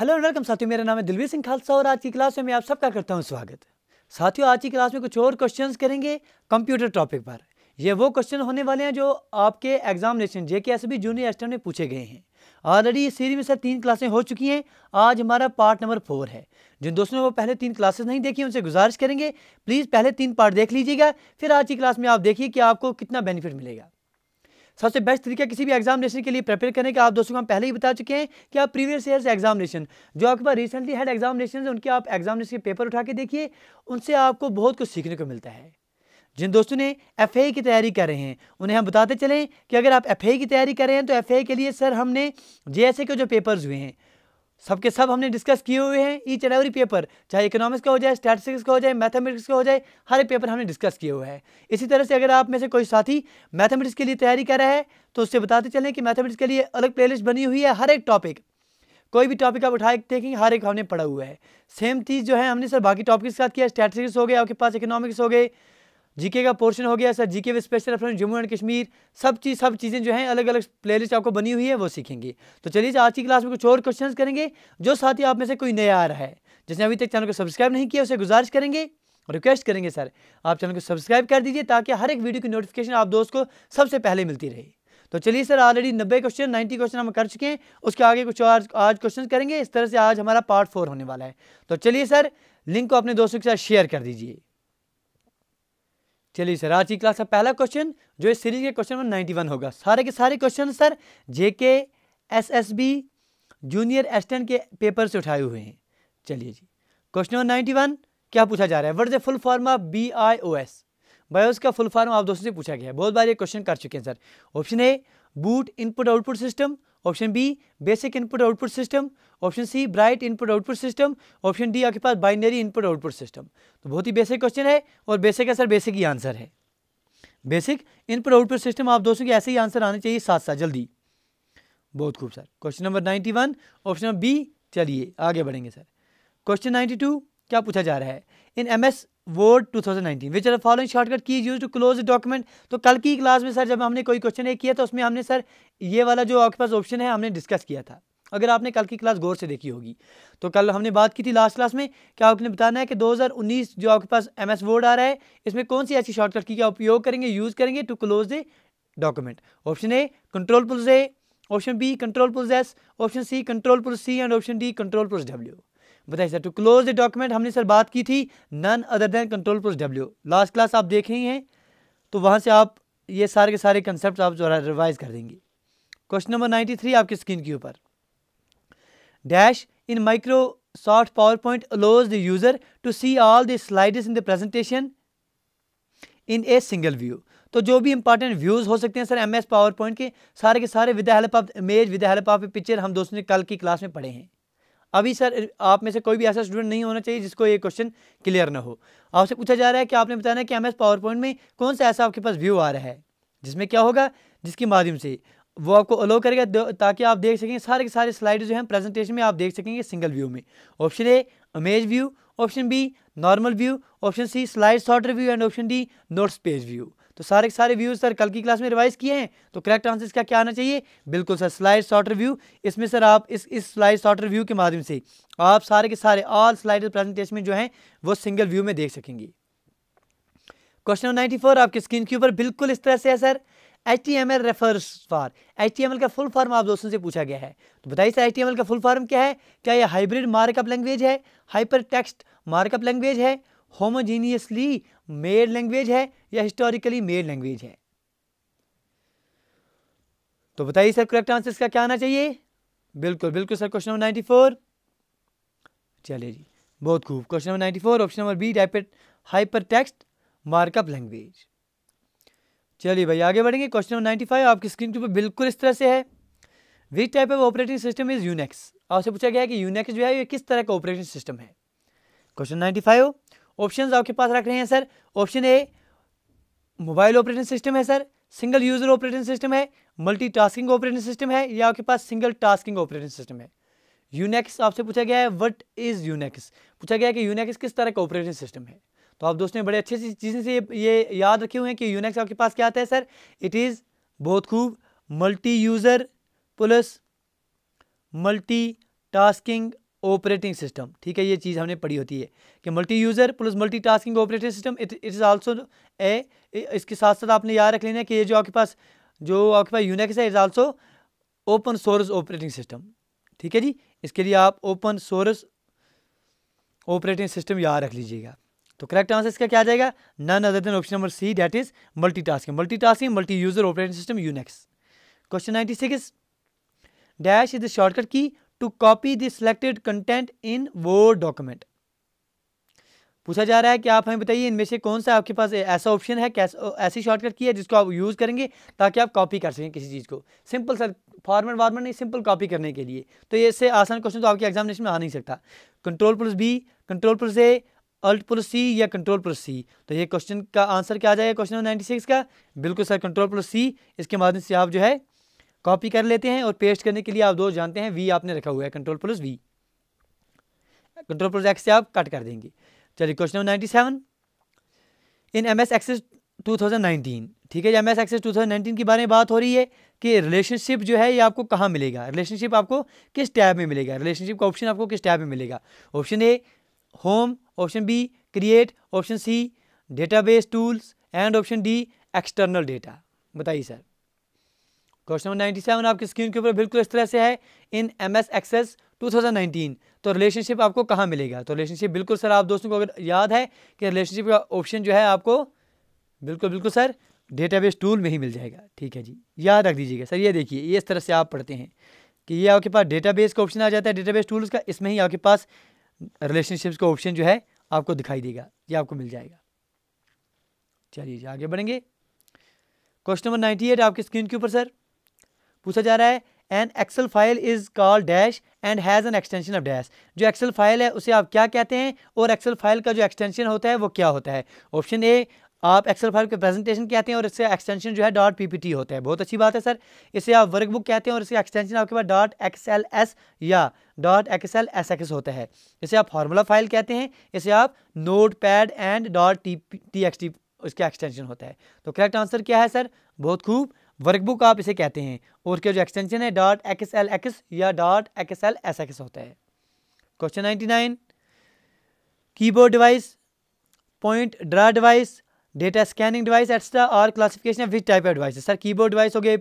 Hello and welcome साथियों मेरा नाम है दिलवीर सिंह खालसा और आज की क्लास में मैं आप सबका करता हूं स्वागत साथियों आज की क्लास में कुछ और क्वेश्चंस करेंगे कंप्यूटर टॉपिक पर ये वो क्वेश्चन होने वाले हैं जो आपके एग्जामिनेशन जे के एस बी जूनियर एस्टर में पूछे गए हैं ऑलरेडी इस सीरीज में सर तीन क्लासें हो चुकी हैं आज हमारा पार्ट नंबर फोर है जिन दोस्तों ने वो पहले तीन क्लासेस नहीं देखी उनसे गुजारिश करेंगे प्लीज़ पहले तीन पार्ट देख लीजिएगा फिर आज की क्लास में आप देखिए कि आपको कितना बेनिफिट मिलेगा सबसे बेस्ट तरीका किसी भी एग्जामिनेशन के लिए प्रिपेयर करने का आप दोस्तों हम पहले ही बता चुके हैं कि आप प्रीवियस ईयर एग्जामिनेशन जो आपके पास रिसेंटली हेड एग्जामिनेशन है उनके आप एग्जामिनेशन के पेपर उठा के देखिए उनसे आपको बहुत कुछ सीखने को मिलता है जिन दोस्तों ने एफ की तैयारी कर रहे हैं उन्हें हम बताते चलें कि अगर आप एफ की तैयारी कर रहे हैं तो एफ के लिए सर हमने जे के जो पेपर्स हुए हैं सबके सब हमने डिस्कस किए हुए हैं ईच एंड एवरी पेपर चाहे इकोनॉमिक्स का हो जाए स्टैटिस्टिक्स का हो जाए मैथमेटिक्स का हो जाए हर एक पेपर हमने डिस्कस किए हुए हैं इसी तरह से अगर आप में से कोई साथी मैथमेटिक्स के लिए तैयारी कर रहा है तो उससे बताते चलें कि मैथमेटिक्स के लिए अलग प्लेलिस्ट बनी हुई है हर एक टॉपिक कोई भी टॉपिक आप उठाए देखेंगे हर एक हमने पढ़ा हुआ है सेम चीज़ जो है हमने सर बाकी टॉपिक के साथ किया स्टैटिस्टिक्स हो गए आपके पास इकोनॉमिक्स हो गए जीके का पोर्शन हो गया sir GK with special reference Jammu and Kashmir सब चीज़ सब चीज़ें जो हैं अलग अलग प्लेलिस्ट आपको बनी हुई है वो सीखेंगे तो चलिए आज की क्लास में कुछ और क्वेश्चन करेंगे जो साथी आप में से कोई नया आ रहा है जिसने अभी तक चैनल को सब्सक्राइब नहीं किया उसे गुजारिश करेंगे रिक्वेस्ट करेंगे सर आप चैनल को सब्सक्राइब कर दीजिए ताकि हर एक वीडियो की नोटिफिकेशन आप दोस्त को सबसे पहले मिलती रहे तो चलिए सर ऑलरेडी नब्बे क्वेश्चन नाइन्टी क्वेश्चन हम कर चुके हैं उसके आगे कुछ और आज क्वेश्चन करेंगे इस तरह से आज हमारा पार्ट फोर होने वाला है तो चलिए सर लिंक को अपने दोस्तों के साथ शेयर कर दीजिए चलिए सर आज की क्लास का पहला क्वेश्चन जो इस सीरीज के क्वेश्चन नंबर नाइन्टी वन होगा सारे के सारे question sir JK SSB junior assistant के पेपर से उठाए हुए हैं चलिए जी क्वेश्चन नंबर नाइन्टी वन क्या पूछा जा रहा है word the full form of B I O S BIOS का फुल फॉर्म आप दोस्तों से पूछा गया है बहुत बार ये क्वेश्चन कर चुके हैं sir option A boot input output system option B basic input output system option C bright input output system option D आपके पास बाइनरी इनपुट आउटपुट सिस्टम तो बहुत ही बेसिक क्वेश्चन है और बेसिक है सर बेसिक ही आंसर है बेसिक इनपुट आउटपुट सिस्टम आप दोस्तों के ऐसे ही आंसर आने चाहिए साथ साथ जल्दी बहुत खूब sir question number ninety one option number B चलिए आगे बढ़ेंगे सर क्वेश्चन नाइन्टी टू क्या पूछा जा रहा है in M S Word two thousand nineteen which are following shortcut key use to close document तो कल की क्लास में सर जब हमने कोई क्वेश्चन ये किया तो उसमें हमने सर ये वाला जो आपके पास ऑप्शन है हमने डिस्कस किया था अगर आपने कल की क्लास गौर से देखी होगी तो कल हमने बात की थी लास्ट क्लास में क्या आपने बताना है कि 2019 जो आपके पास एम एस वर्ड आ रहा है इसमें कौन सी ऐसी शॉर्टकट की क्या उपयोग करेंगे यूज़ करेंगे to close the document option A control plus A option B control plus S option C control plus C and option D control plus W बताइए sir to close the document हमने sir बात की थी none other than control plus W last class आप देख रहे हैं तो वहाँ से आप ये सारे के सारे कंसेप्ट आप जो रिवाइज कर देंगे क्वेश्चन नंबर नाइन्टी थ्री आपकी स्क्रीन के ऊपर Dash in Microsoft PowerPoint allows the user to see all the slides in the presentation in a single view. तो जो भी इंपॉर्टेंट व्यूज़ हो सकते हैं sir M S PowerPoint के सारे के सारे with help of image with help of picture हम दोस्तों ने कल की क्लास में पढ़े हैं अभी सर आप में से कोई भी ऐसा स्टूडेंट नहीं होना चाहिए जिसको ये क्वेश्चन क्लियर ना हो आपसे पूछा जा रहा है कि आपने बताना है कि एम एस पावर पॉइंट में कौन सा ऐसा आपके पास व्यू आ रहा है जिसमें क्या होगा जिसके माध्यम से वो आपको अलो करेगा ताकि आप देख सकें सारे के सारे स्लाइड जो हैं प्रेजेंटेशन में आप देख सकेंगे सिंगल व्यू में option A amaze view option B normal view option C slide short review and option D notes page view तो सारे के सारे व्यूज सर कल की क्लास में रिवाइज किए हैं तो करेक्ट आंसर इसका क्या आना चाहिए बिल्कुल सर स्लाइड शॉर्ट रिव्यू इसमें सर आप इस इस स्लाइड शॉर्ट व्यू के माध्यम से आप सारे के सारे ऑल स्लाइड प्रेजेंटेशन में जो है वो सिंगल व्यू में देख सकेंगे क्वेश्चन नाइन्टी फोर आपकी स्क्रीन के ऊपर बिल्कुल इस तरह से है sir H T M L refers for H T M L का फुल फॉर्म आप दोस्तों से पूछा गया है तो बताइए sir H T M L का फुल फॉर्म क्या है क्या यह हाइब्रिड मार्कअप लैंग्वेज है हाइपर टेक्स्ट मार्कअप लैंग्वेज है होमोजीनियसली मेड लैंग्वेज है या हिस्टोरिकली मेड लैंग्वेज है तो बताइए सर करेक्ट आंसर इसका क्या आना चाहिए बिल्कुल बिल्कुल sir question number ninety four चलिए जी बहुत खूब question number ninety four option number B डाइपेट हाइपर टेक्स्ट मार्कअप लैंग्वेज चलिए भाई आगे बढ़ेंगे क्वेश्चन नंबर नाइन्टी फाइव आपकी स्क्रीन के ऊपर बिल्कुल इस तरह से है which type of operating system is Unix आपसे पूछा गया है कि यूनेक्स जो है ये किस तरह का ऑपरेटिंग सिस्टम है क्वेश्चन नाइन्टी फाइव ऑप्शन आपके पास रख रहे हैं sir option A mobile operating system है sir single user operating system है मल्टी टास्किंग ऑपरेटिंग सिस्टम है या आपके पास सिंगल टास्किंग ऑपरेटिंग सिस्टम है यूनेक्स आपसे पूछा गया है वट इज यूनेक्स पूछा गया है कि यूनेक्स किस तरह का ऑपरेटिंग सिस्टम है तो आप दोस्तों बड़े अच्छे चीज़ें से ये, याद रखे हुए हैं कि यूनेक्स आपके पास क्या आता है सर इट इज़ बहुत खूब multi user plus multitasking operating system ठीक है ये चीज़ हमने पढ़ी होती है कि multi user plus multitasking operating system it is also a इसके साथ साथ आपने याद रख लेना है कि ये जो आपके पास जो आपके पास यूनेक्स है is also open source operating system ठीक है जी इसके लिए आप ओपन सोर्स ऑपरेटिंग सिस्टम याद रख लीजिएगा तो करेक्ट आंसर इसका क्या आ जाएगा none other than option number C that is multitasking multitasking multi user operating system Unix question ninety six dash is the shortcut key to copy the selected content in वो document पूछा जा रहा है कि आप हमें बताइए इनमें से कौन सा आपके पास ऐसा ऑप्शन है ऐसी शॉर्टकट की है जिसको आप यूज़ करेंगे ताकि आप कॉपी कर सकें किसी चीज़ को सिंपल सर फॉर्मेट वार्मेट नहीं सिंपल कॉपी करने के लिए तो ये इससे आसान क्वेश्चन तो आपके एग्जामिनेशन में आ नहीं सकता control plus B control plus A alt plus C या कंट्रोल प्लस सी तो ये क्वेश्चन का आंसर क्या आ जाएगा क्वेश्चन नंबर नाइन्टी सिक्स का बिल्कुल सर कंट्रोल प्लस सी इसके माध्यम से आप जो है कॉपी कर लेते हैं और पेस्ट करने के लिए आप दो जानते हैं वी आपने रखा हुआ है control plus V control plus X से आप कट कर देंगे चलिए question number ninety seven in M S Access two thousand nineteen ठीक है M S Access two thousand nineteen के बारे में बात हो रही है कि रिलेशनशिप जो है ये आपको कहाँ मिलेगा रिलेशनशिप आपको किस टैब में मिलेगा रिलेशनशिप का ऑप्शन आपको किस टैब में मिलेगा option A home option B create option C database tools and option D external data बताइए सर क्वेश्चन नंबर 97 आपकी स्क्रीन के ऊपर बिल्कुल इस तरह से है इन एम एस एक्सेस 2019 तो रिलेशनशिप आपको कहाँ मिलेगा तो रिलेशनशिप बिल्कुल सर आप दोस्तों को अगर याद है कि रिलेशनशिप का ऑप्शन जो है आपको बिल्कुल बिल्कुल सर डेटाबेस टूल में ही मिल जाएगा ठीक है जी याद रख दीजिएगा सर ये देखिए ये इस तरह से आप पढ़ते हैं कि ये आपके पास डेटाबेस का ऑप्शन आ जाता है डेटाबेस टूल्स का इसमें ही आपके पास रिलेशनशिप्स का ऑप्शन जो है आपको दिखाई देगा ये आपको मिल जाएगा चलिए जी आगे बढ़ेंगे क्वेश्चन नंबर नाइन्टी एट आपकी स्क्रीन के ऊपर सर पूछा जा रहा है an excel file is call dash and has an extension of dash जो एक्सेल फाइल है उसे आप क्या कहते हैं और एक्सेल फाइल का जो एक्सटेंशन होता है वो क्या होता है ऑप्शन ए आप एक्सेल फाइल के प्रेजेंटेशन कहते हैं और इससे एक्सटेंशन जो है डॉट पी होता है बहुत अच्छी बात है सर इसे आप वर्कबुक कहते हैं और इसका एक्सटेंशन आपके पास डॉट एस या डॉट एक्सएल एस एक्स होता है इसे आप फार्मूला फाइल कहते हैं इसे आप notepad and dot T T X T extension होता है तो करेक्ट आंसर क्या है सर बहुत खूब वर्कबुक आप इसे कहते हैं और उसके जो एक्सटेंशन है डॉट एक्स एल एक्स या dot X L S X होता है question ninety nine keyboard device point draw device data scanning device extra और classification of which type of device sir keyboard device हो गए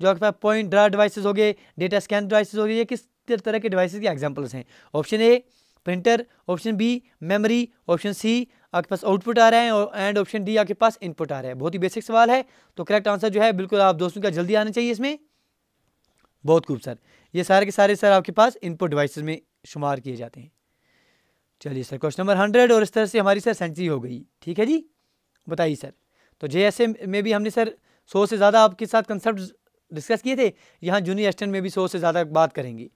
जो आपके पास point draw device हो गए डेटा स्कैन डिवाइस हो गए ये किस तरह के डिवाइस के एग्जांपल्स हैं option A printer option B memory option C आपके पास आउटपुट आ रहा है और एंड ऑप्शन डी आपके पास इनपुट आ रहा है बहुत ही बेसिक सवाल है तो करेक्ट आंसर जो है बिल्कुल आप दोस्तों का जल्दी आना चाहिए इसमें बहुत खूब सर ये सारे के सारे सर आपके पास इनपुट डिवाइसेस में शुमार किए जाते हैं चलिए सर क्वेश्चन नंबर हंड्रेड और इस तरह से हमारी सर सेंचुरी हो गई ठीक है जी बताइए सर तो जे एस में भी हमने सर सौ से ज़्यादा आपके साथ कंसेप्ट डिस्कस किए थे यहाँ जूनियर स्टैंड में भी सौ से ज़्यादा बात करेंगी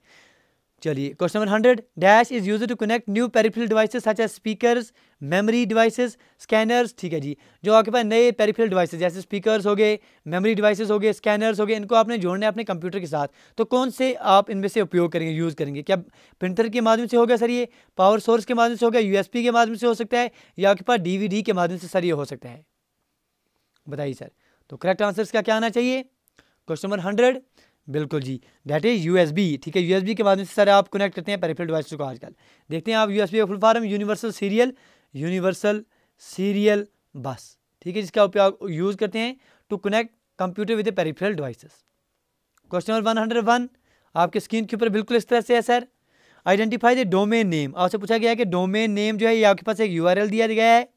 चलिए question number hundred dash is use to connect new peripheral devices such as speakers memory devices scanners ठीक है जी जो आपके पास नए पेरीफिल डिवाइसेज जैसे स्पीकर्स हो गए मेमोरी डिवाइसेज हो गए स्कैनर्स हो गए इनको आपने जोड़ने अपने कंप्यूटर के साथ तो कौन से आप इनमें से उपयोग करेंगे यूज़ करेंगे क्या प्रिंटर के माध्यम से होगा सर ये पावर सोर्स के माध्यम से होगा यू के माध्यम से हो सकता है या आपके पास डी के माध्यम से सर ये हो सकता है बताइए सर तो करेक्ट आंसर इसका क्या आना चाहिए क्वेश्चन नंबर हंड्रेड बिल्कुल जी दैट इज़ बी ठीक है बी के माध्यम से सारे आप कनेक्ट करते हैं पेरीफिल डिवाइस को आजकल देखते हैं आप एस का full form universal serial universal serial bus ठीक है जिसका उपयोग यूज़ करते हैं to connect computer with a peripheral devices question number one hundred one आपके स्क्रीन के ऊपर बिल्कुल इस तरह से है sir identify the domain name आपसे पूछा गया है कि डोमेन नेम जो है ये आपके पास एक एल दिया गया है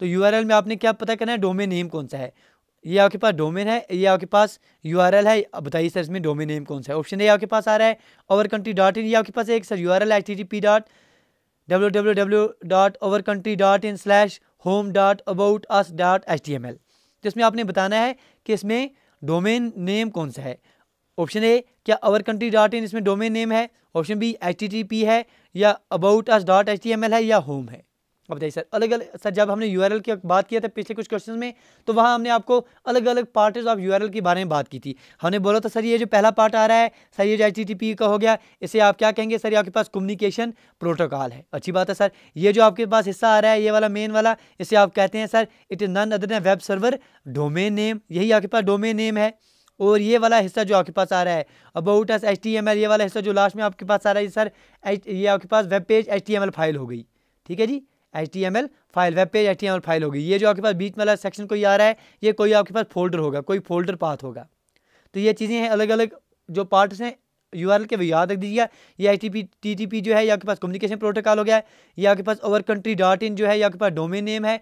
तो एल में आपने क्या पता करना है डोमेन नेम कौन सा है ये आपके पास डोमेन है ये आपके पास यू है बताइए सर इसमें डोमेन नेम कौन सा है ऑप्शन ए आपके पास आ रहा है ओवर कंट्री डॉट इन ये आपके पास एक sir U R L H T T P dot W W W dot over country dot in slash home dot about us dot H T M L तो इसमें आपने बताना है कि इसमें डोमेन नेम कौन सा है ऑप्शन ए क्या अवर कंट्री डॉट इन इसमें डोमेन नेम है option B H T T P है या about us dot H T M L है या होम है अब बताइए सर अलग अलग सर जब हमने यू की बात किया था तो पिछले कुछ क्वेश्चन में तो वहाँ हमने आपको अलग अलग पार्ट ऑफ यू के बारे में बात की थी हमने बोला था सर ये जो पहला पार्ट आ रहा है सर ये जो एच का हो गया इसे आप क्या कहेंगे सर ये आपके पास कम्युनिकेशन प्रोटोकॉल है अच्छी बात है सर ये जो आपके पास हिस्सा आ रहा है ये वाला मेन वाला इसे आप कहते हैं sir it is none other than web server domain name यही आपके पास डोमेन नेम है और ये वाला हिस्सा जो आपके पास आ रहा है अबाउट एस एच ये वाला हिस्सा जो लास्ट में आपके पास आ रहा है सर ये आपके पास वेब पेज एच फाइल हो गई ठीक है जी H T M L file web page H T M L file होगी ये जो आपके पास बीच वाला सेक्शन कोई आ रहा है ये कोई आपके पास फोल्डर होगा कोई फोल्डर पाथ होगा तो ये चीज़ें हैं अलग अलग जो पार्ट्स हैं यू आर के याद रख दीजिए या एच टी टी पी जो है या आपके पास कम्युनिकेशन प्रोटोकॉल हो गया है आपके पास ओवर कंट्री डॉट इन जो है या आपके पास डोमेन नेम है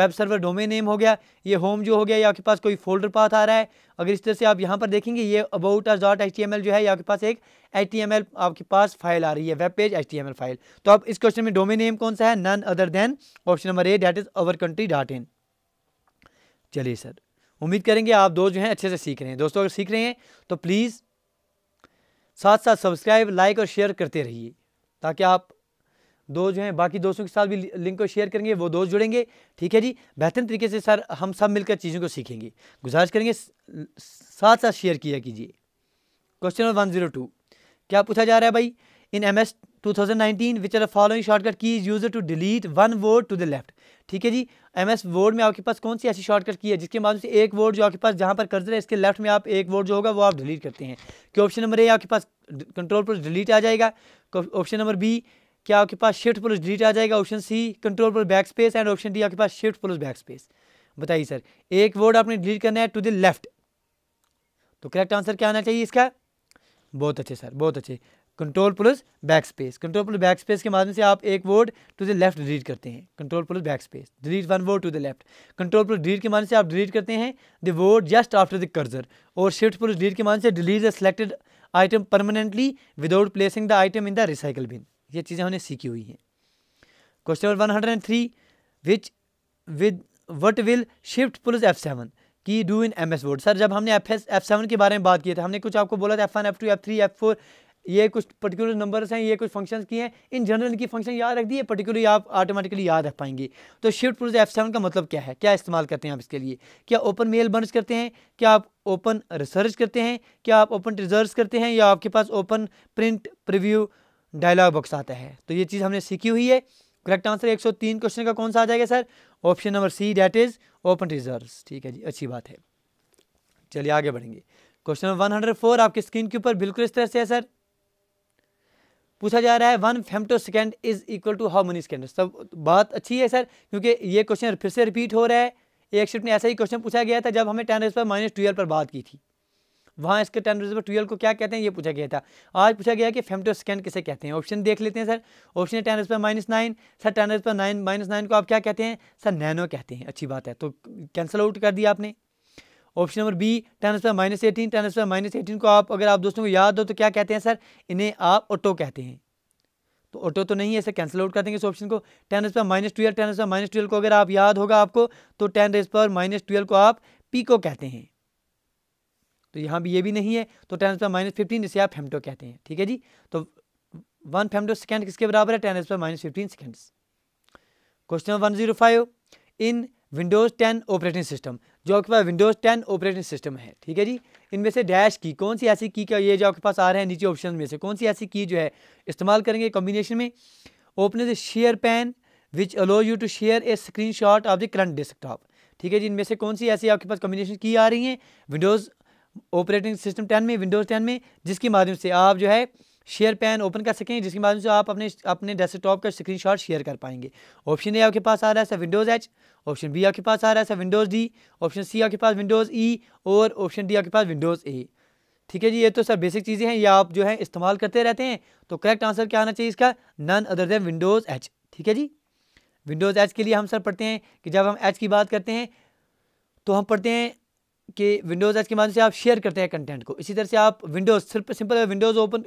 वेब सर्वर डोमेन नेम हो गया ये होम जो हो गया या आपके पास कोई फोल्डर पाथ आ रहा है अगर इस तरह से आप यहाँ पर देखेंगे ये about us dot H T M L जो है या आपके पास एक एच टी एम एल आपके पास फाइल आ रही है web page H T M L file तो आप इस क्वेश्चन में डोमेन नेम कौन सा है none other than option number A that is our country dot in चलिए सर उम्मीद करेंगे आप दोस्त जो हैं अच्छे से सीख रहे हैं दोस्तों अगर सीख रहे हैं तो प्लीज़ साथ साथ सब्सक्राइब लाइक और शेयर करते रहिए ताकि आप दो जो हैं बाकी दोस्तों के साथ भी लिंक को शेयर करेंगे वो दोस्त जुड़ेंगे ठीक है जी बेहतर तरीके से सर हम सब मिलकर चीज़ों को सीखेंगे गुजारिश करेंगे साथ साथ शेयर किया कीजिए question number one zero two क्या पूछा जा रहा है भाई in M S two thousand nineteen which are following shortcut key is used to delete one word to the left ठीक है जी एम एस वर्ड में आपके पास कौन सी ऐसी शॉर्टकट की है जिसके माध्यम से एक वर्ड जो आपके पास जहाँ पर कर्जर है इसके लेफ्ट में आप एक वर्ड जो होगा वो आप डिलीट करते हैं कि ऑप्शन नंबर ए आपके पास कंट्रोल पर डिलीट आ जाएगा ऑप्शन नंबर बी क्या आपके पास शिफ्ट प्लस डिलीट आ जाएगा ऑप्शन सी कंट्रोल पर backspace and option D आपके पास शिफ्ट प्लस बैक स्पेस बताइए सर एक वर्ड आपने डिलीट करना है टू द लेफ्ट तो करेक्ट आंसर क्या आना चाहिए इसका बहुत अच्छे सर बहुत अच्छे control plus backspace control plus backspace के माध्यम से आप एक word to the left delete करते हैं control plus backspace delete one word to the left control plus delete के माध्यम से आप डिलीट करते हैं the word just after the cursor और शिफ्ट प्लस डिलीट के माध्यम से delete the selected item permanently without placing the item in the recycle bin ये चीज़ें हमने सीखी हुई हैं question number one hundred and three which with what will shift plus F seven key do in M S word sir जब हमने F S F seven के बारे में बात की थी तो हमने कुछ आपको बोला था F one F two F three F four ये कुछ पर्टिकुलर नंबर्स हैं ये कुछ फंक्शंस की हैं इन जनरल की फंक्शन याद रख दिए पर्टिकुलर आप ऑटोमेटिकली याद रख पाएंगे तो शिफ्ट प्लस एफ सेवन का मतलब क्या है क्या इस्तेमाल करते हैं आप इसके लिए क्या ओपन मेल बर्स करते हैं क्या आप ओपन रिसर्च करते हैं क्या आप ओपन रिजर्व करते हैं या आपके पास open print preview dialog box आता है तो ये चीज़ हमने सीखी हुई है करेक्ट आंसर तीन क्वेश्चन का कौन सा आ जाएगा sir option number C that is open reserve ठीक है जी अच्छी बात है चलिए आगे बढ़ेंगे क्वेश्चन नंबर फोर आपकी स्क्रीन के ऊपर बिल्कुल इस तरह से है सर पूछा जा रहा है one femtosecond is equal to how many second सब बहुत अच्छी है सर क्योंकि ये क्वेश्चन फिर से रिपीट हो रहा है एक शिफ्ट में ऐसा ही क्वेश्चन पूछा गया था जब हमें टेन रेज पर माइनस ट्वेल्व पर बात की थी वहाँ इसके टेन रेज पर ट्वेल्व को क्या कहते हैं ये पूछा गया था आज पूछा गया कि फेमटो सेकेंड किसे कहते हैं ऑप्शन देख लेते हैं सर ऑप्शन है टेन रेज पर minus nine sir ten raise पर नाइन माइनस नाइन को आप क्या कहते हैं सर नैनो कहते हैं अच्छी बात है तो कैंसिल आउट कर दिया आपने option number B ten S minus eighteen ten S minus eighteen को आप अगर आप दोस्तों को याद हो तो क्या कहते हैं सर इन्हें आप ऑटो कहते हैं तो ऑटो तो नहीं है इसे कैंसिल आउट कर देंगे इस ऑप्शन को ten S minus twelve ten S minus twelve को अगर आप याद होगा आपको तो टेन एस पर माइनस ट्वेल्व को आप पीको कहते हैं तो यहाँ भी ये भी नहीं है तो टेन एस पर माइनस फिफ्टीन जिसे आप फेमटो कहते हैं ठीक है जी तो वन फेमटो सेकेंड किसके बराबर है टेन एस पर minus fifteen second question one zero five in Windows ten operating system जो आपके पास विंडोज टेन ऑपरेटिंग सिस्टम है ठीक है जी इनमें से डैश की कौन सी ऐसी की का ये जो आपके पास आ रहे हैं नीचे ऑप्शन में से कौन सी ऐसी की जो है इस्तेमाल करेंगे कॉम्बिनेशन में open the share pane which allow you to share a screenshot of the current desktop ठीक है जी इनमें से कौन सी ऐसी आपके पास कॉम्बिनेशन की आ रही है विंडोज़ ऑपरेटिंग सिस्टम टेन में विंडोज़ टेन में जिसके माध्यम से आप जो है शेयर पैन ओपन कर सकें जिसके माध्यम से आप अपने अपने डेस्कटॉप का स्क्रीनशॉट शेयर कर पाएंगे ऑप्शन ए आपके पास आ रहा है sir Windows H option B आपके पास आ रहा है विंडोज़ डी ऑप्शन सी आपके पास विंडोज़ ई e और ऑप्शन डी आपके पास विंडोज़ ए ठीक है जी ये तो सर बेसिक चीज़ें हैं ये आप जो है इस्तेमाल करते रहते हैं तो करेक्ट आंसर क्या आना चाहिए इसका none other than Windows H ठीक है जी विंडोज़ एच के लिए हम सर पढ़ते हैं कि जब हम एच की बात करते हैं तो हम पढ़ते हैं कि विंडोज़ एच के माध्यम से आप शेयर करते हैं कंटेंट को इसी तरह से आप विंडोज़ सिर्फ सिंपल विंडोज़ ओपन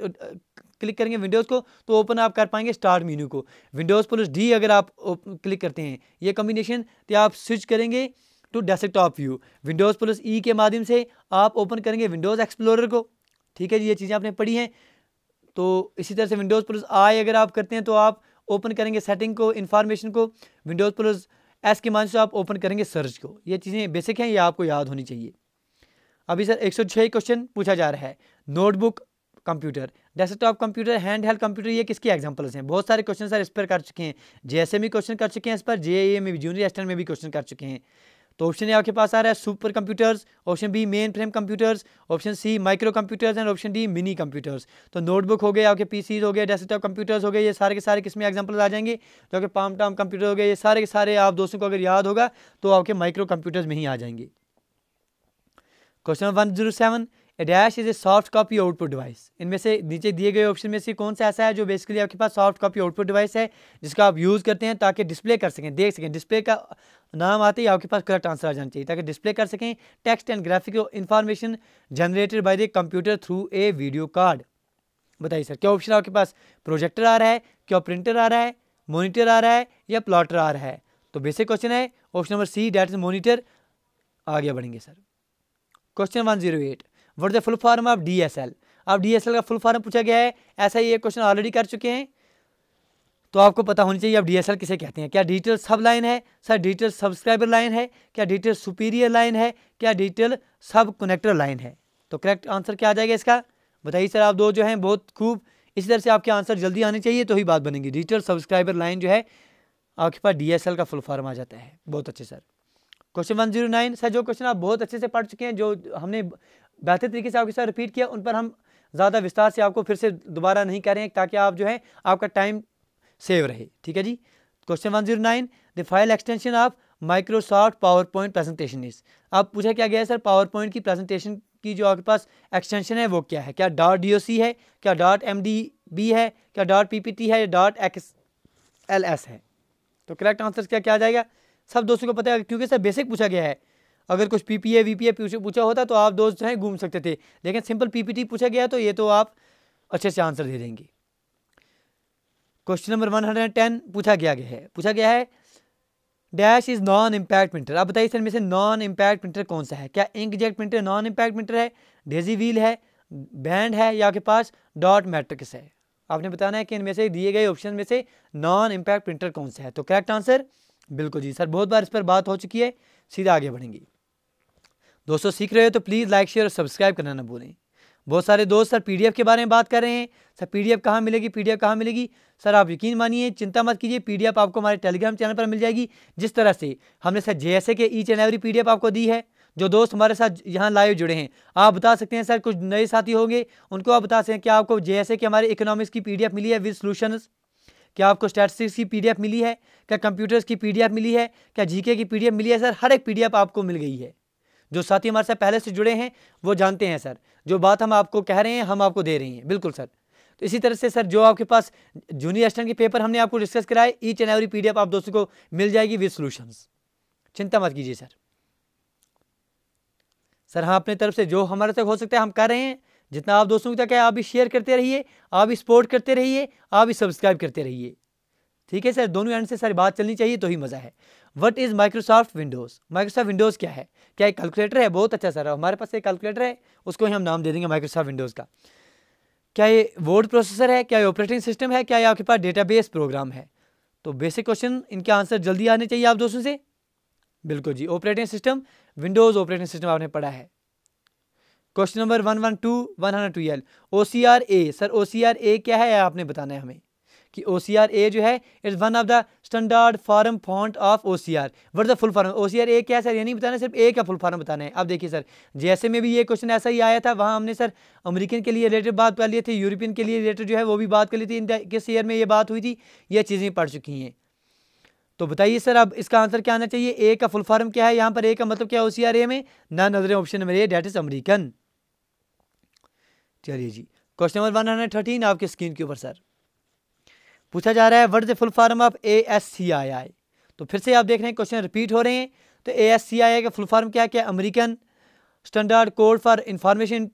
क्लिक करेंगे विंडोज़ को तो ओपन आप कर पाएंगे स्टार्ट मेन्यू को विंडोज़ प्लस डी अगर आप क्लिक करते हैं ये कम्बिनेशन तो आप स्विच करेंगे to desktop view Windows plus E के माध्यम से आप ओपन करेंगे विंडोज़ एक्सप्लोरर को ठीक है जी ये चीज़ें आपने पढ़ी हैं तो इसी तरह से विंडोज़ प्लस आई अगर आप करते हैं तो आप ओपन करेंगे सेटिंग को इन्फॉर्मेशन को विंडोज़ प्लस एस के मान से आप ओपन करेंगे सर्च को ये चीज़ें बेसिक हैं ये आपको याद होनी चाहिए अभी सर 106 क्वेश्चन पूछा जा रहा है notebook computer desktop computer hand held computer ये किसकी एग्जांपल्स हैं बहुत सारे क्वेश्चन सर इस पर कर चुके हैं एस में क्वेश्चन कर चुके हैं इस पर जेए e में भी जूनियर एस्टन में भी क्वेश्चन कर चुके हैं तो ऑप्शन ए आपके पास आ रहा है supercomputers option B mainframe computers option C microcomputers and option D minicomputers तो नोटबुक हो गए आपके पीसीज हो गए डेस्कटॉप कंप्यूटर्स हो गए ये सारे के सारे किसमें एग्जाम्पल आ जाएंगे जो कि पाम टाम कंप्यूटर हो गए ये सारे के सारे आप दोस्तों को अगर याद होगा तो आपके माइक्रो कंप्यूटर्स में ही आ जाएंगे question one zero seven A dash is a soft copy output device इनमें से नीचे दिए गए ऑप्शन में से कौन सा ऐसा है जो बेसिकली आपके पास सॉफ्ट कॉपी आउटपुट डिवाइस है जिसका आप यूज़ करते हैं ताकि डिस्प्ले कर सकें देख सकें डिस्प्ले का नाम आते ही आपके पास करेक्ट आंसर आ जाना चाहिए ताकि डिस्प्ले कर सकें text and graphic information generated by the computer through a video card बताइए सर क्या ऑप्शन आपके पास प्रोजेक्टर आ रहा है क्या प्रिंटर आ रहा है मोनीटर आ रहा है या प्लॉटर आ रहा है तो बेसिक क्वेश्चन है option number C that is monitor आगे बढ़ेंगे sir question one zero eight what the full form of D S L अब डी एस एल का फुल फॉर्म पूछा गया है ऐसा ही एक क्वेश्चन ऑलरेडी कर चुके हैं तो आपको पता होनी चाहिए अब डीएसएल किसे कहते हैं क्या डिजिटल सब लाइन है सर डिजिटल सब्सक्राइबर लाइन है क्या डिटेल सुपीरियर लाइन है क्या डिजिटल सब कनेक्टर लाइन है तो करेक्ट आंसर क्या आ जाएगा इसका बताइए सर आप दो जो हैं बहुत खूब इसी तरह से आपके आंसर जल्दी आने चाहिए तो ही बात बनेगी डिजिटल सब्सक्राइबर लाइन जो है आपके पास डीएसएल का फुल फॉर्म आ जाता है बहुत अच्छे sir question one zero nine sir जो क्वेश्चन आप बहुत अच्छे से पढ़ चुके हैं जो हमने बेहतर तरीके से आपके साथ रिपीट किया उन पर हम ज़्यादा विस्तार से आपको फिर से दोबारा नहीं करें ताकि आप जो है आपका टाइम सेव रहे ठीक है जी question one zero nine the file extension of Microsoft PowerPoint presentation is अब पूछा क्या गया है सर पावर पॉइंट की प्रेजेंटेशन की जो आपके पास एक्सटेंशन है वो क्या है क्या डॉट डी है क्या डॉट एम है क्या डॉट पी है डॉट एक्स एल है तो करेक्ट आंसर क्या क्या आ जाएगा सब दोस्तों को पता है क्योंकि सर बेसिक पूछा गया है अगर कुछ पी पी ए वीपीए पूछा होता तो आप दोस्त जो हैं घूम सकते थे लेकिन सिंपल पी पी टी पूछा गया तो ये तो आप अच्छे से आंसर दे देंगे question number one hundred and ten पूछा गया है पूछा गया है dash is non impact printer आप बताइए सर में से नॉन इम्पैक्ट प्रिंटर कौन सा है क्या inkjet printer non impact printer है डेजी व्हील है बैंड है या आपके पास डॉट मैट्रिक्स है आपने बताना है कि इनमें से दिए गए ऑप्शन में से नॉन इम्पैक्ट प्रिंटर कौन सा है तो करेक्ट आंसर बिल्कुल जी सर बहुत बार इस पर बात हो चुकी है सीधा आगे बढ़ेंगी दोस्तों सीख रहे हो तो प्लीज़ लाइक शेयर और सब्सक्राइब करना ना भूलें बहुत सारे दोस्त सर पीडीएफ के बारे में बात कर रहे हैं सर पीडीएफ कहाँ मिलेगी पीडीएफ कहाँ मिलेगी सर आप यकीन मानिए चिंता मत कीजिए पीडीएफ आपको हमारे टेलीग्राम चैनल पर मिल जाएगी जिस तरह से हमने सर जे के ईच एंड एवरी पी आपको दी है जो दोस्त हमारे साथ यहाँ लाइव जुड़े हैं आप बता सकते हैं सर कुछ नए साथी होंगे उनको आप बता सकते हैं कि आपको जेएसए के हमारे इकोनॉमिक्स की पीडीएफ मिली है विद सोल्यूशंस क्या आपको स्टैटिस्टिक्स की पीडीएफ मिली है क्या कंप्यूटर्स की पीडीएफ मिली है क्या जीके की पीडीएफ मिली है सर हर एक पीडीएफ आपको मिल गई है जो साथी हमारे साथ पहले से जुड़े हैं वो जानते हैं सर जो बात हम आपको कह रहे हैं हम आपको दे रहे हैं बिल्कुल सर तो इसी तरह से सर जो आपके पास जूनियर असिस्टेंट के पेपर हमने आपको डिस्कस कराए ईच एंड एवरी पीडीएफ आप दोस्तों को मिल जाएगी विद सॉल्यूशंस चिंता मत कीजिए सर सर हम हाँ, अपने तरफ से जो हमारे तक हो सकता है हम कर रहे हैं जितना आप दोस्तों तक है आप भी शेयर करते रहिए आप भी सपोर्ट करते रहिए आप भी सब्सक्राइब करते रहिए ठीक है सर दोनों एंड से सारी बात चलनी चाहिए तो ही मज़ा है what is Microsoft Windows Microsoft Windows क्या है क्या एक कैलकुलेटर है बहुत अच्छा सर हमारे पास एक कैलकुलेटर है उसको ही हम नाम दे देंगे माइक्रोसॉफ्ट विंडोज़ का क्या ये वर्ड प्रोसेसर है क्या ये ऑपरेटिंग सिस्टम है क्या ये आपके पास डेटाबेस प्रोग्राम है तो बेसिक क्वेश्चन इनके आंसर जल्दी आने चाहिए आप दोस्तों से बिल्कुल जी operating system Windows operating system आपने पढ़ा है question number one one two one hundred twelve O C R A sir O C R A क्या है आपने बताना है हमें कि ओ सी आर ए जो है it's one of the standard form font of O C R what the full form O C R A क्या है सर ये नहीं बताना सिर्फ ए का फुल फॉर्म बताना है अब देखिए सर जैसे में भी ये क्वेश्चन ऐसा ही आया था वहाँ हमने सर अमेरिकन के लिए रिलेटेड बात कर लिए थे यूरोपियन के लिए रिलेटेड जो है वो भी बात कर ली थी किस ईयर में ये बात हुई थी ये चीज़ें पढ़ चुकी हैं तो बताइए सर अब इसका आंसर क्या आना चाहिए ए का फुल फॉर्म क्या है यहाँ पर ए का मतलब क्या है ओ सी आर ए में ना नजरें option number A that is American चलिए जी question number one hundred thirteen आपके स्क्रीन के ऊपर सर पूछा जा रहा है what is the full form of A S C I I तो फिर से आप देख रहे हैं क्वेश्चन रिपीट हो रहे हैं तो ए एस सी आई आई का फुल फॉर्म क्या क्या American standard code for information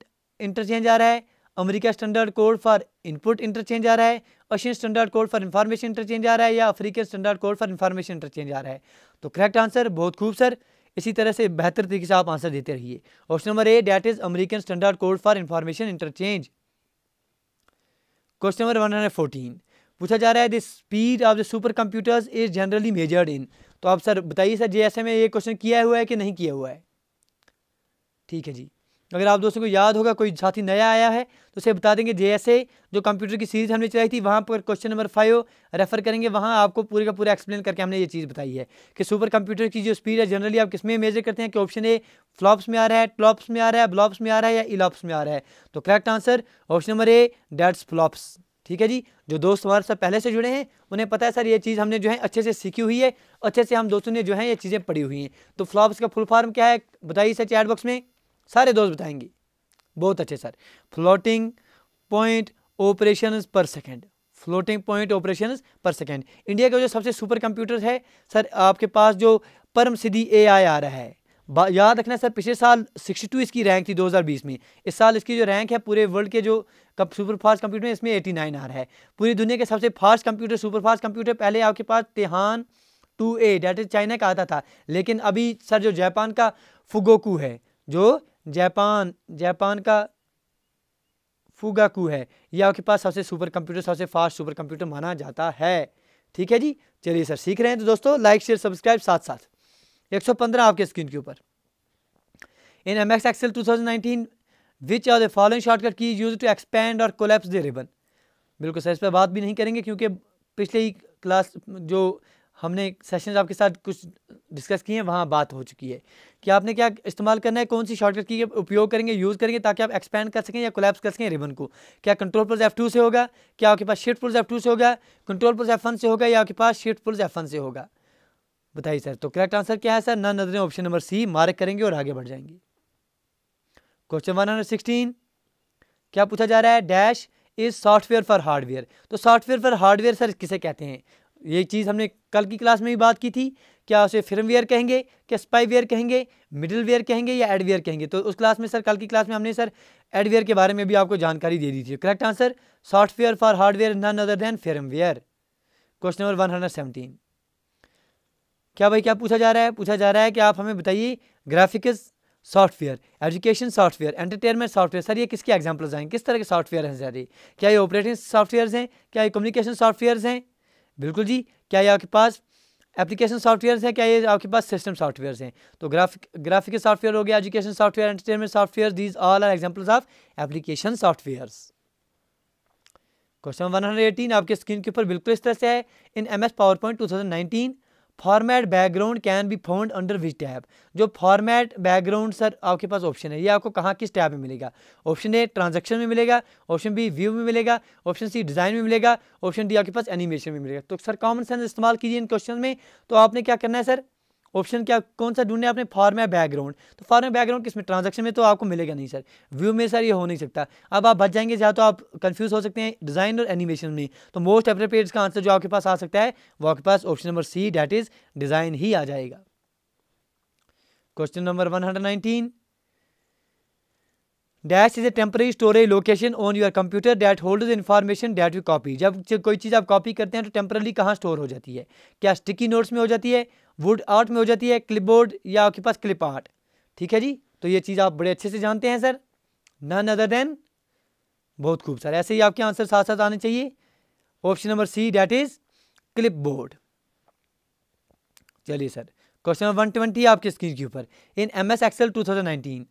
interchange आ रहा है America standard code for input interchange आ रहा है Asian standard code for information interchange आ रहा है या African standard code for information interchange आ रहा है तो करेक्ट आंसर बहुत खूब सर इसी तरह से बेहतर तरीके से आप आंसर देते रहिए option number A that is American standard code for information interchange question number one hundred fourteen पूछा जा रहा है the speed of the supercomputers is generally measured in तो आप सर बताइए सर जे में ये क्वेश्चन किया हुआ है कि नहीं किया हुआ है ठीक है जी अगर आप दोस्तों को याद होगा कोई साथी नया आया है तो उसे बता देंगे जे जो कंप्यूटर की सीरीज हमने चलाई थी वहाँ पर क्वेश्चन नंबर फाइव रेफर करेंगे वहाँ आपको पूरे का पूरा एक्सप्लेन करके हमने ये चीज़ बताई है कि सुपर कंप्यूटर की जो स्पीड है जनरली आप किस में मेजर करते हैं कि ऑप्शन ए फ्लॉप्स में आ रहा है ट्लॉप्स में आ रहा है ब्लॉप्स में आ रहा है या इलॉप्स में आ रहा है तो correct answer option number A that's flops ठीक है जी जो दोस्त हमारे साथ पहले से जुड़े हैं उन्हें पता है सर ये चीज़ हमने जो है अच्छे से सीखी हुई है अच्छे से हम दोस्तों ने जो है ये चीज़ें पढ़ी हुई हैं तो फ्लॉप्स का फुल फॉर्म क्या है बताइए सर चैट बॉक्स में सारे दोस्त बताएंगे बहुत अच्छे सर फ्लोटिंग पॉइंट ऑपरेशन पर सेकेंड फ्लोटिंग पॉइंट ऑपरेशन पर सेकेंड इंडिया का जो सबसे सुपर कंप्यूटर है सर आपके पास जो परम सिद्धि ए आ रहा है याद रखना सर पिछले साल 62 इसकी रैंक थी 2020 में इस साल इसकी जो रैंक है पूरे वर्ल्ड के जो सुपर फास्ट कंप्यूटर में इसमें एटी नाइन है पूरी दुनिया के सबसे fast computer super fast computer पहले आपके पास Tianhe two A that is China का आता था लेकिन अभी सर जो जापान का फुगोकू है जो जापान जापान का फुगाकू है यह आपके पास सबसे सुपर कंप्यूटर सबसे फास्ट सुपर कंप्यूटर माना जाता है ठीक है जी चलिए सर सीख रहे हैं तो दोस्तों लाइक शेयर सब्सक्राइब साथ साथ 115 आपके स्क्रीन के ऊपर in M S Excel two thousand nineteen which are the following shortcut key use to expand और कोलेप्स द रिबन बिल्कुल सर इस पर बात भी नहीं करेंगे क्योंकि पिछले ही क्लास जो हमने सेशन आपके साथ कुछ डिस्कस किए हैं वहाँ बात हो चुकी है कि आपने क्या इस्तेमाल करना है कौन सी शॉर्टकट की उपयोग करेंगे यूज़ करेंगे ताकि आप एक्सपेंड कर सकें या कोलेप्स कर सकें रिबन को क्या कंट्रोल प्लस एफ टू से होगा क्या आपके पास शिफ्ट प्लस एफ टू से होगा कंट्रोल प्लस एफ वन से होगा या आपके पास शिफ्ट प्लस एफ वन से होगा बताइए सर तो करेक्ट आंसर क्या है सर ना नजरें ऑप्शन नंबर सी मार्क करेंगे और आगे बढ़ जाएंगे क्वेश्चन वन हंड्रेड सिक्सटीन क्या पूछा जा रहा है dash is software for hardware तो सॉफ्टवेयर फॉर हार्डवेयर सर किसे कहते हैं ये चीज़ हमने कल की क्लास में भी बात की थी क्या उसे फिल्मवेयर कहेंगे क्या स्पाईवेयर कहेंगे मिडिलवेयर कहेंगे या एडवेयर कहेंगे तो उस क्लास में सर कल की क्लास में हमने सर एडवेयर के बारे में भी आपको जानकारी दे दी थी correct answer software for hardware none other than firmware question number one hundred seventeen क्या भाई क्या पूछा जा रहा है पूछा जा रहा है कि आप हमें बताइए graphics software education software entertainment software sir ये किसके एग्जाम्पल्स आएंगे किस तरह के सॉफ्टवेयर हैं सर ये क्या ये ऑपरेटिंग सॉफ्टवेयर्स हैं क्या ये कम्युनिकेशन सॉफ्टवेयर्स हैं बिल्कुल जी क्या ये आपके पास एप्लीकेशन सॉफ्टवेयर्स हैं क्या ये आपके पास सिस्टम सॉफ्टवेयर्स हैं तो ग्राफिक ग्राफिक सॉफ्टवेयर हो गया education software entertainment software these all are examples of application softwares question one hundred eighteen आपके स्क्रीन के ऊपर बिल्कुल इस तरह से है in M S PowerPoint two thousand nineteen format background can be found under which tab जो format background sir आपके पास ऑप्शन है ये आपको कहाँ किस टैब में मिलेगा ऑप्शन ए ट्रांजेक्शन में मिलेगा ऑप्शन बी व्यू में मिलेगा ऑप्शन सी डिज़ाइन में मिलेगा ऑप्शन डी आपके पास एनिमेशन में मिलेगा तो सर कॉमन सेंस इस्तेमाल कीजिए इन क्वेश्चन में तो आपने क्या करना है सर ऑप्शन क्या कौन सा ढूंढने आपने फॉर्म है बैकग्राउंड तो फॉर्म है बैकग्राउंड किसमें ट्रांजेक्शन में तो आपको मिलेगा नहीं सर व्यू में सर ये हो नहीं सकता अब आप बच जाएंगे या तो आप कंफ्यूज हो सकते हैं डिज़ाइन और एनिमेशन में तो मोस्ट अप्रोप्रिएट का आंसर जो आपके पास आ सकता है वो आपके पास option number C that is design ही आ जाएगा question number one hundred nineteen dash is a temporary storage location on your computer that hold information that you copy जब कोई चीज़ आप कॉपी करते हैं तो टेम्प्रेरी कहाँ स्टोर हो जाती है क्या स्टिकी नोट्स में हो जाती है वुड आर्ट में हो जाती है क्लिपबोर्ड या आपके पास क्लिप आर्ट ठीक है जी तो ये चीज़ आप बड़े अच्छे से जानते हैं सर नन अदर देन बहुत खूब सर ऐसे ही आपके आंसर साथ साथ आने चाहिए option number C that is clipboard चलिए sir question number one twenty आपके स्क्रीन के ऊपर in M S Excel two thousand nineteen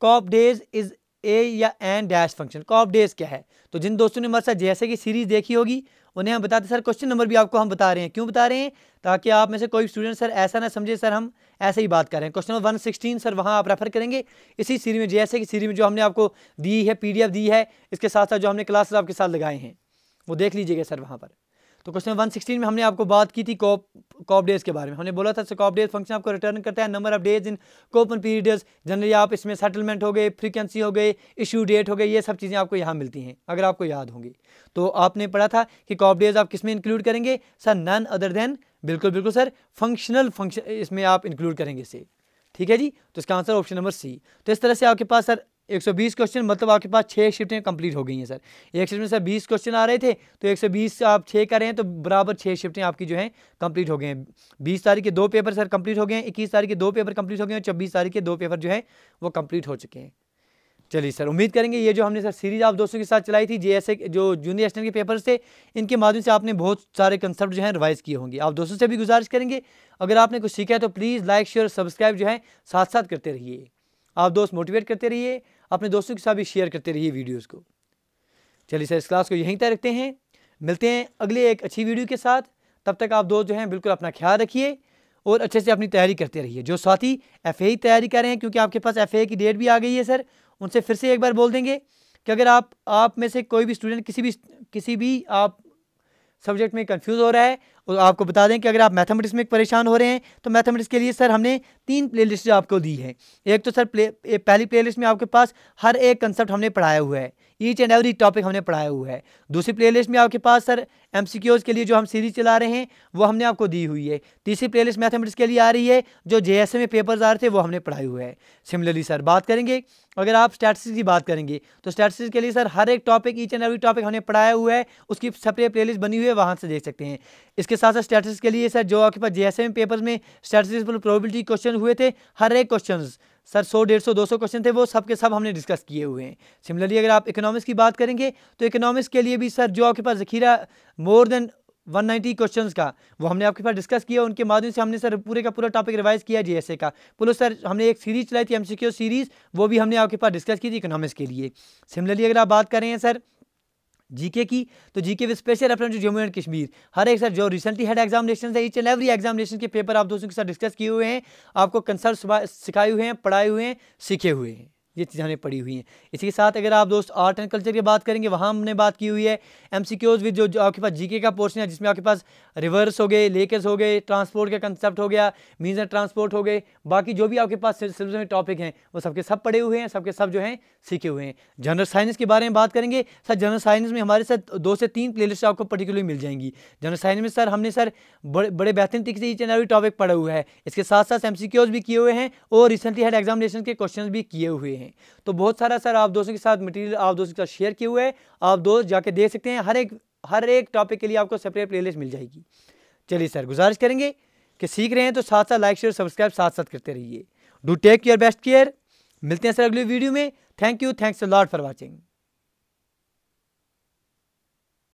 coup days is a या an dash function coup days क्या है तो जिन दोस्तों ने हमारे साथ जैसे कि सीरीज देखी होगी उन्हें हम बताते सर क्वेश्चन नंबर भी आपको हम बता रहे हैं क्यों बता रहे हैं ताकि आप में से कोई स्टूडेंट सर ऐसा ना समझे सर हम ऐसे ही बात कर रहे हैं question number one sixteen sir वहाँ आप रेफर करेंगे इसी सीरीज में जैसे कि सीरीज में जो हमने आपको दी है पी दी है इसके साथ साथ जो हमने क्लासेस आपके साथ लगाए हैं वो देख लीजिएगा सर वहाँ पर तो क्वेश्चन वन सिक्सटीन में हमने आपको बात की थी कॉप कॉप डेज के बारे में हमने बोला था कॉप डेज फंक्शन आपको रिटर्न करता है number of days in coupon periods generally आप इसमें सेटलमेंट हो गए फ्रीक्वेंसी हो गई इशू डेट हो गई ये सब चीज़ें आपको यहाँ मिलती हैं अगर आपको याद होंगी तो आपने पढ़ा था कि कॉप डेज आप किस में इंक्लूड करेंगे सर नन अदर देन बिल्कुल बिल्कुल सर फंक्शनल फंक्शन इसमें आप इंक्लूड करेंगे इसे ठीक है जी तो इसका आंसर ऑप्शन नंबर सी तो इस तरह से आपके पास सर 120 क्वेश्चन मतलब आपके पास छः शिफ्टें कंप्लीट हो गई हैं सर एक शिफ्ट में सर 20 क्वेश्चन आ रहे थे तो 120 आप छः कर रहे हैं तो बराबर छः शिफ्टें आपकी जो हैं कंप्लीट हो गए हैं बीस तारीख के दो पेपर सर कंप्लीट हो गए हैं इक्कीस तारीख के दो पेपर कंप्लीट हो गए हैं और छब्बीस तारीख के दो पेपर जो है वो कंप्लीट हो चुके हैं चलिए सर उम्मीद करेंगे ये जो हमने सर सीरीज आप दोस्तों के साथ चलाई थी जे जो जूनियर एसटन के पेपर्स थे इनके माध्यम से आपने बहुत सारे कंसेप्ट जो है रिवाइज किए होंगे आप दोस्तों से भी गुजारिश करेंगे अगर आपने कुछ सीखा है तो प्लीज़ लाइक शेयर सब्सक्राइब जो है साथ साथ करते रहिए आप दोस्त मोटिवेट करते रहिए अपने दोस्तों के साथ भी शेयर करते रहिए वीडियोज़ को चलिए सर इस क्लास को यहीं तय रखते हैं मिलते हैं अगले एक अच्छी वीडियो के साथ तब तक आप दोस्त जो हैं बिल्कुल अपना ख्याल रखिए और अच्छे से अपनी तैयारी करते रहिए जो साथी एफ की तैयारी कर रहे हैं क्योंकि आपके पास एफ की डेट भी आ गई है सर उनसे फिर से एक बार बोल देंगे कि अगर आप आप में से कोई भी स्टूडेंट किसी भी किसी भी आप सब्जेक्ट में कंफ्यूज हो रहा है और आपको बता दें कि अगर आप मैथमेटिक्स में परेशान हो रहे हैं तो मैथमेटिक्स के लिए सर हमने तीन प्लेलिस्ट जो आपको दी है एक तो सर प्ले पहली प्लेलिस्ट में आपके पास हर एक कंसेप्ट हमने पढ़ाया हुआ है ईच एंड एवरी टॉपिक हमने पढ़ाया हुआ है दूसरी प्लेलिस्ट में आपके पास सर एम के लिए जो हम सीरीज चला रहे हैं वो हमने आपको दी हुई है तीसरी प्लेलिस्ट मैथमेटिक्स के लिए आ रही है जो जेएसए में पेपर्स आ रहे थे वो हमने पढ़ाए हुए हैं सिमिलरली सर बात करेंगे अगर आप स्टैटिस्टिक्स की बात करेंगे तो स्टैटिस्टिक्स के लिए सर हर एक topic each and every topic हमने पढ़ाया हुआ है उसकी सेपरेट प्लेलिस्ट बनी हुई है वहाँ से देख सकते हैं इसके साथ साथ स्टैटिस्टिक्स के लिए सर जो आपके पास एस में पेपर में पर प्रोबिलिटी क्वेश्चन हुए थे हर एक क्वेश्चन सर सौ डेढ़ सौ दो सौ क्वेश्चन थे वो सब के सब हमने डिस्कस किए हुए हैं सिमिलरली अगर आप इकोनॉमिक्स की बात करेंगे तो इकोनॉमिक्स के लिए भी सर जो आपके पास जखीरा मोर देन 190 क्वेश्चंस का वो हमने आपके पास डिस्कस किया उनके माध्यम से हमने सर पूरे का पूरा टॉपिक रिवाइज किया जीएसए का बोलो सर हमने एक सीरीज चलाई थी एमसीक्यू सीरीज वो भी हमने आपके पास डिस्कस की थी इकोनॉमिक्स के लिए सिमिलरली अगर आप बात करें सर जीके की तो GK with special reference to Jammu and Kashmir हर एक सर जो रिसेंटली हेड एग्जामिनेशन है ईच एंड एवरी एग्जामिनेशन के पेपर आप दोस्तों के साथ डिस्कस किए हुए हैं आपको कंसर्ट सिखाए हुए हैं पढ़ाए हुए हैं सीखे हुए हैं ये चीज़ हमें पड़ी हुई हैं इसी के साथ अगर आप दोस्त आर्ट एंड कल्चर की बात करेंगे वहाँ हमने बात की हुई है एम सी क्यूज विद जो, जो आपके पास जीके का पोर्शन है जिसमें आपके पास रिवर्स हो गए लेकेस हो गए ट्रांसपोर्ट का कंसेप्ट हो गया मीन्स ऑफ ट्रांसपोर्ट हो गए बाकी जो भी आपके पास सिलेबस में टॉपिक हैं वो सबके सब पढ़े हुए हैं सबके सब जो हैं सीखे हुए हैं जनरल साइंस के बारे में बात करेंगे सर जनरल साइंस में हमारे साथ दो से तीन प्ले आपको पर्टिकुलरली मिल जाएंगी जनरल साइंस में सर हमने सर बड़े बड़े बेहतरीन तरीके से ईच चैनल टॉपिक पढ़ा हुआ है इसके साथ साथ एम भी किए हुए हैं और रिसेंटली हेड एग्जामिनेशन के क्वेश्चन भी किए हुए हैं हैं तो बहुत सारा सर आप दोस्तों के साथ मटेरियल आप दोस्तों के साथ शेयर किए हुए आप दोस्त जाके देख सकते हैं हर एक हर एक टॉपिक के लिए आपको सेपरेट प्लेलिस्ट मिल जाएगी चलिए सर गुजारिश करेंगे कि सीख रहे हैं तो साथ साथ लाइक शेयर सब्सक्राइब साथ साथ करते रहिए do take your best care मिलते हैं सर अगले वीडियो में thank you thanks lot for watching